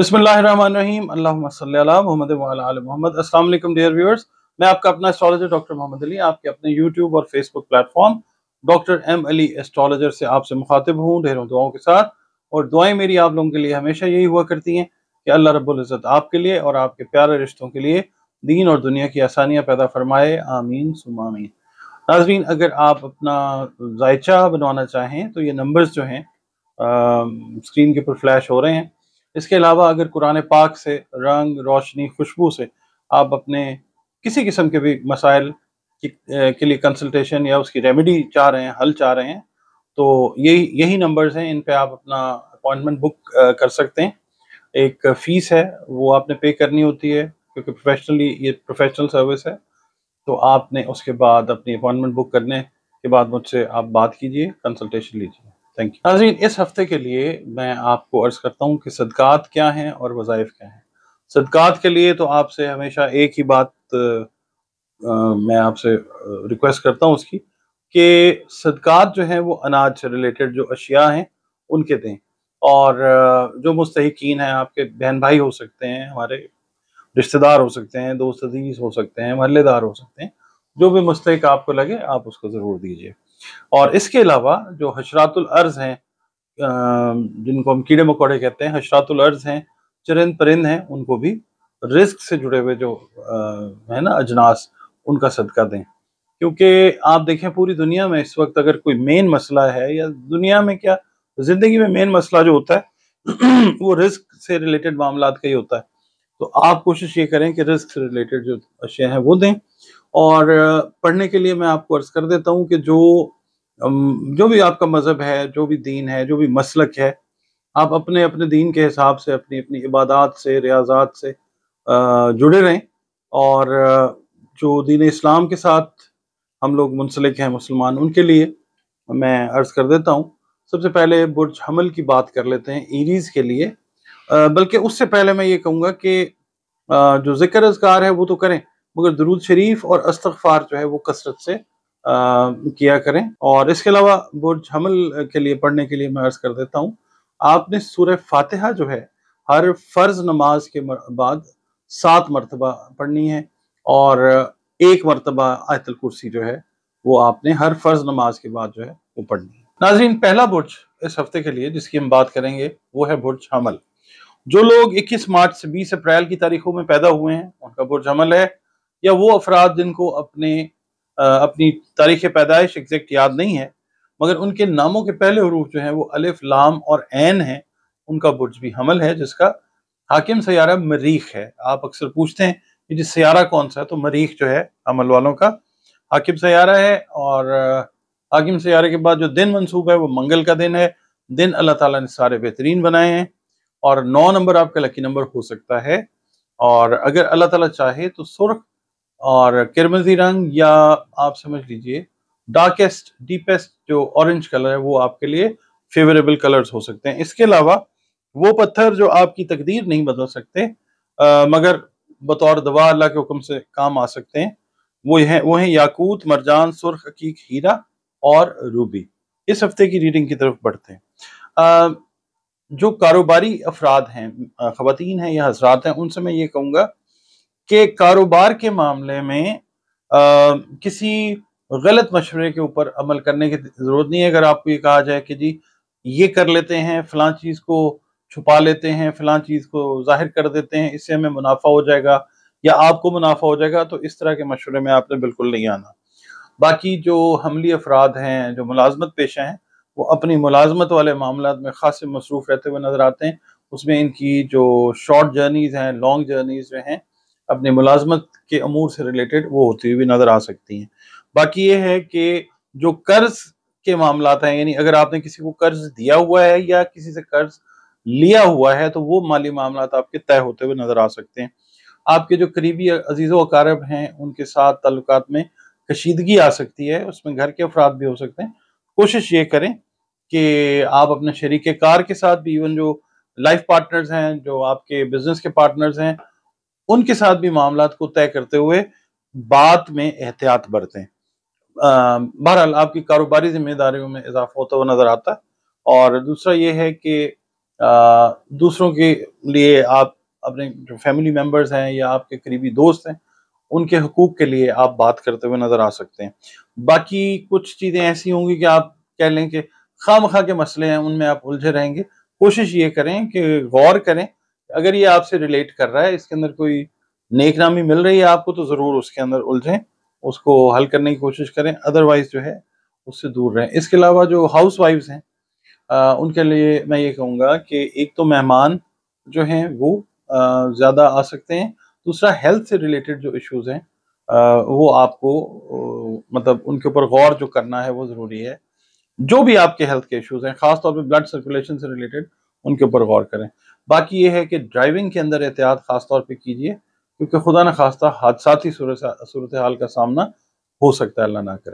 मैं आपका डॉक्टर मोहम्मद अपने यूट्यूब और Facebook platform doctor M Ali से आपसे मुखातिब हूँ ढेरों दुआओं के साथ और दुआएं मेरी आप लोगों के लिए हमेशा यही हुआ करती हैं कि अल्लाह रब्बुल इज़्ज़त आपके लिए और आपके प्यारे रिश्तों के लिए दीन और दुनिया की आसानियाँ पैदा फरमाए आमीन सुमामीन नाजरीन अगर आप अपना जायचा बनवाना चाहें तो ये नंबर्स जो हैं स्क्रीन के ऊपर फ्लैश हो रहे हैं इसके अलावा अगर कुरान पाक से रंग रोशनी खुशबू से आप अपने किसी किस्म के भी मसाइल के लिए कंसल्टेशन या उसकी रेमेडी चाह रहे हैं हल चाह रहे हैं तो यही यही नंबर्स हैं इन पे आप अपना अपॉइंटमेंट बुक कर सकते हैं एक फ़ीस है वो आपने पे करनी होती है क्योंकि प्रोफेशनली ये प्रोफेशनल सर्विस है तो आपने उसके बाद अपनी अपॉइंटमेंट बुक करने के बाद मुझसे आप बात कीजिए कंसल्टेशन लीजिए थैंक यू नाजीन इस हफ्ते के लिए मैं आपको अर्ज करता हूँ कि सदक़ात क्या हैं और वज़ाइफ क्या हैं सदक़ात के लिए तो आपसे हमेशा एक ही बात आ, मैं आपसे रिक्वेस्ट करता हूँ उसकी कि सदक़ात जो हैं वो अनाज से रिलेटेड जो अशिया हैं उनके दें और जो मुस्तकिन हैं आपके बहन भाई हो सकते हैं हमारे रिश्तेदार हो सकते हैं दोस्त अजीज हो सकते हैं महल्लेदार हो सकते हैं जो भी मुस्तक आपको लगे आप उसको ज़रूर दीजिए और इसके अलावा जो हशरातुल अर्ज हैं जिनको हम कीड़े मकोड़े कहते हैं हशरातुल अर्ज हैं चरिंद परिंद हैं उनको भी रिस्क से जुड़े हुए जो है ना अजनास उनका सदका दें क्योंकि आप देखें पूरी दुनिया में इस वक्त अगर कोई मेन मसला है या दुनिया में क्या ज़िंदगी में मेन मसला जो होता है वो रिस्क से रिलेटेड मामला का ही होता है तो आप कोशिश ये करें कि रिस्क से रिलेटेड जो अशे हैं वो दें और पढ़ने के लिए मैं आपको अर्ज कर देता हूँ कि जो जो भी आपका मज़हब है जो भी दीन है जो भी मसलक है आप अपने अपने दीन के हिसाब से अपनी अपनी इबादत से रियाजात से जुड़े रहें और जो दीन इस्लाम के साथ हम लोग मुंसलिक हैं मुसलमान उनके लिए मैं अर्ज़ कर देता हूँ सबसे पहले बुरज हमल की बात कर लेते हैं ईरीज़ के लिए बल्कि उससे पहले मैं ये कहूँगा कि जो ज़िक्र अजगार है वो तो करें मगर दरूद शरीफ और अस्तफार जो है वो कसरत से आ, किया करें और इसके अलावा बुरज हमल के लिए पढ़ने के लिए मैं अर्ज़ कर देता हूँ आपने सूर्य फातहा जो है हर फ़र्ज नमाज के बाद सात मरतबा पढ़नी है और एक मरतबा आयतल कुर्सी जो है वो आपने हर फ़र्ज नमाज के बाद जो है वो पढ़नी है नाजरीन पहला बुरज इस हफ्ते के लिए जिसकी हम बात करेंगे वो है बुरज हमल जो लोग 21 मार्च से 20 अप्रैल की तारीखों में पैदा हुए हैं उनका बुरज हमल है या वो अफराद जिनको अपने अपनी तारीख पैदाइश एग्जैक्ट याद नहीं है मगर उनके नामों के पहले हरूफ जो हैं वो अलिफ लाम और एन हैं उनका बुर्ज भी हमल है जिसका हाकिम सयारा मरीख है आप अक्सर पूछते हैं कि जी सयारा कौन सा है तो मरीख जो है हमल वालों का हाकिम सयारा है और हाकिम सयारे के बाद जो दिन मनसूब है वो मंगल का दिन है दिन अल्लाह ताला ने सारे बेहतरीन बनाए हैं और नौ नंबर आपका लकी नंबर हो सकता है और अगर अल्लाह ताला चाहे तो सुर्ख और किरमजी रंग या आप समझ लीजिए डार्केस्ट डीपेस्ट जो ऑरेंज कलर है वो आपके लिए फेवरेबल कलर्स हो सकते हैं इसके अलावा वो पत्थर जो आपकी तकदीर नहीं बदल सकते आ, मगर बतौर दवा अल्लाह के हुक्म से काम आ सकते हैं वो है वो हैं याकूत मरजान सुर्ख हकीक हीरा और रूबी इस हफ्ते की रीडिंग की तरफ बढ़ते हैं आ, जो कारोबारी अफराद हैं ख़वान हैं या हजरात हैं उनसे मैं ये कहूँगा कि कारोबार के मामले में आ, किसी गलत मशवरे के ऊपर अमल करने की ज़रूरत नहीं है अगर आपको ये कहा जाए कि जी ये कर लेते हैं फ़लां चीज़ को छुपा लेते हैं फ़लां चीज़ को जाहिर कर देते हैं इससे हमें मुनाफा हो जाएगा या आपको मुनाफा हो जाएगा तो इस तरह के मशवरे में आपने बिल्कुल नहीं आना बाकी जो हमली अफराद हैं जो मुलाजमत पेशा हैं वो अपनी मुलाजमत वाले मामला में ख़ास मसरूफ़ रहते हुए नज़र आते हैं उसमें इनकी जो शॉर्ट जर्नीज़ हैं लॉन्ग जर्नीज़ जो हैं अपने मुलाजमत के अमूर से रिलेटेड वो होती हुई नज़र आ सकती हैं बाकी ये है कि जो कर्ज के मामला हैं यानी अगर आपने किसी को कर्ज दिया हुआ है या किसी से कर्ज लिया हुआ है तो वो माली मामला आपके तय होते हुए नजर आ सकते हैं आपके जो करीबी अजीज़ अकारब हैं उनके साथ ताल्लुकात में कशीदगी आ सकती है उसमें घर के अफराद भी हो सकते हैं कोशिश ये करें कि आप अपने शरीक कार के साथ भी इवन जो लाइफ पार्टनर्स हैं जो आपके बिजनेस के पार्टनर्स हैं उनके साथ भी मामला को तय करते हुए बात में एहतियात बरतें बहरहाल आपकी कारोबारी जिम्मेदारियों में इजाफा होता हुआ नजर आता है और दूसरा ये है कि आ, दूसरों के लिए आप अपने जो फैमिली मेम्बर्स हैं या आपके करीबी दोस्त हैं उनके हकूक के लिए आप बात करते हुए नज़र आ सकते हैं बाकी कुछ चीज़ें ऐसी होंगी कि आप कह लें कि खाम खा के मसले हैं उनमें आप उलझे रहेंगे कोशिश ये करें कि गौर करें अगर ये आपसे रिलेट कर रहा है इसके अंदर कोई नेकनामी मिल रही है आपको तो ज़रूर उसके अंदर उलझें उसको हल करने की कोशिश करें अदरवाइज जो है उससे दूर रहें इसके अलावा जो हाउस वाइफ हैं आ, उनके लिए मैं ये कहूँगा कि एक तो मेहमान जो हैं वो ज़्यादा आ सकते हैं दूसरा हेल्थ से रिलेटेड जो इश्यूज हैं वो आपको मतलब उनके ऊपर गौर जो करना है वो ज़रूरी है जो भी आपके हेल्थ के इश्यूज हैं खासतौर पर ब्लड सर्कुलेशन से रिलेटेड उनके ऊपर गौर करें बाकी ये है कि ड्राइविंग के अंदर एहतियात ख़ास तौर पर कीजिए क्योंकि खुदा न खास्ता हादसाती सूरत हाल का सामना हो सकता है अल्लाह ना करें